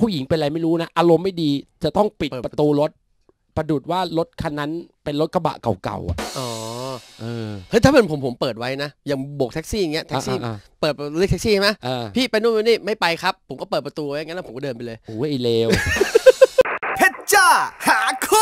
ผู้หญิงเป็นอะไรไม่รู้นะอารมณ์ไม่ดีจะต้องปิดประตูรถ ประดุดว่ารถคันนั้นเป็นรถกระบะเก่าๆอ่ะอ๋อเออเฮ้ยถ้าเป็นผมผมเปิดไว้นะอย่างโบกแท็กซี่อย่างเงี้ยแท็กซี่เปิดเรียกแท็กซี่ใช่ไหมพี่ไปนู่นไปนี่ไม่ไปครับผมก็เปิดประตูไว้งั้นแล้วผมก็เดินไปเลยโอ้ยอเลวเพชรจ้าหาคู